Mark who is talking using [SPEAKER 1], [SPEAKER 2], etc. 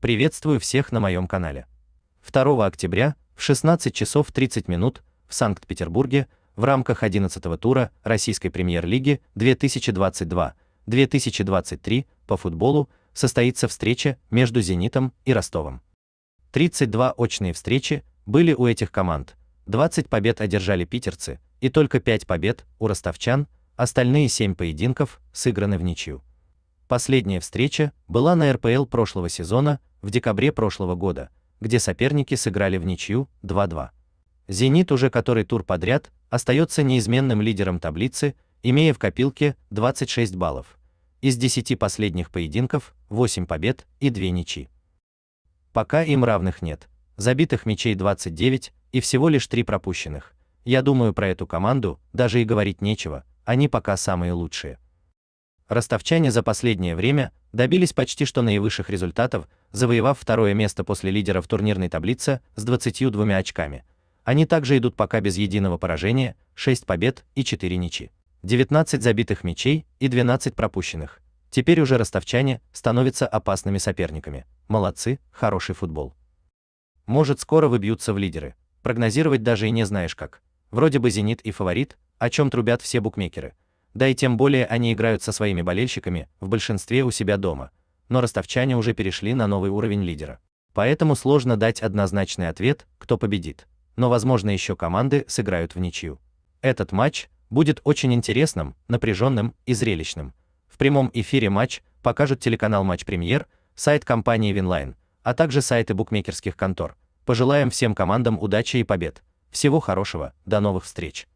[SPEAKER 1] Приветствую всех на моем канале. 2 октября в 16 часов 30 минут в Санкт-Петербурге в рамках 11-го тура Российской премьер-лиги 2022-2023 по футболу состоится встреча между «Зенитом» и «Ростовом». 32 очные встречи были у этих команд, 20 побед одержали питерцы и только 5 побед у ростовчан, остальные 7 поединков сыграны в ничью. Последняя встреча была на РПЛ прошлого сезона в декабре прошлого года, где соперники сыграли в ничью 2-2. Зенит уже который тур подряд остается неизменным лидером таблицы, имея в копилке 26 баллов. Из 10 последних поединков 8 побед и 2 ничьи. Пока им равных нет. Забитых мячей 29 и всего лишь 3 пропущенных. Я думаю, про эту команду даже и говорить нечего, они пока самые лучшие. Ростовчане за последнее время добились почти что наивысших результатов, завоевав второе место после лидера в турнирной таблице с 22 очками. Они также идут пока без единого поражения, 6 побед и 4 ничьи. 19 забитых мячей и 12 пропущенных. Теперь уже ростовчане становятся опасными соперниками. Молодцы, хороший футбол. Может скоро выбьются в лидеры. Прогнозировать даже и не знаешь как. Вроде бы «Зенит» и «Фаворит», о чем трубят все букмекеры – да и тем более они играют со своими болельщиками, в большинстве у себя дома. Но ростовчане уже перешли на новый уровень лидера. Поэтому сложно дать однозначный ответ, кто победит. Но возможно еще команды сыграют в ничью. Этот матч будет очень интересным, напряженным и зрелищным. В прямом эфире матч покажут телеканал Матч Премьер, сайт компании Винлайн, а также сайты букмекерских контор. Пожелаем всем командам удачи и побед. Всего хорошего, до новых встреч.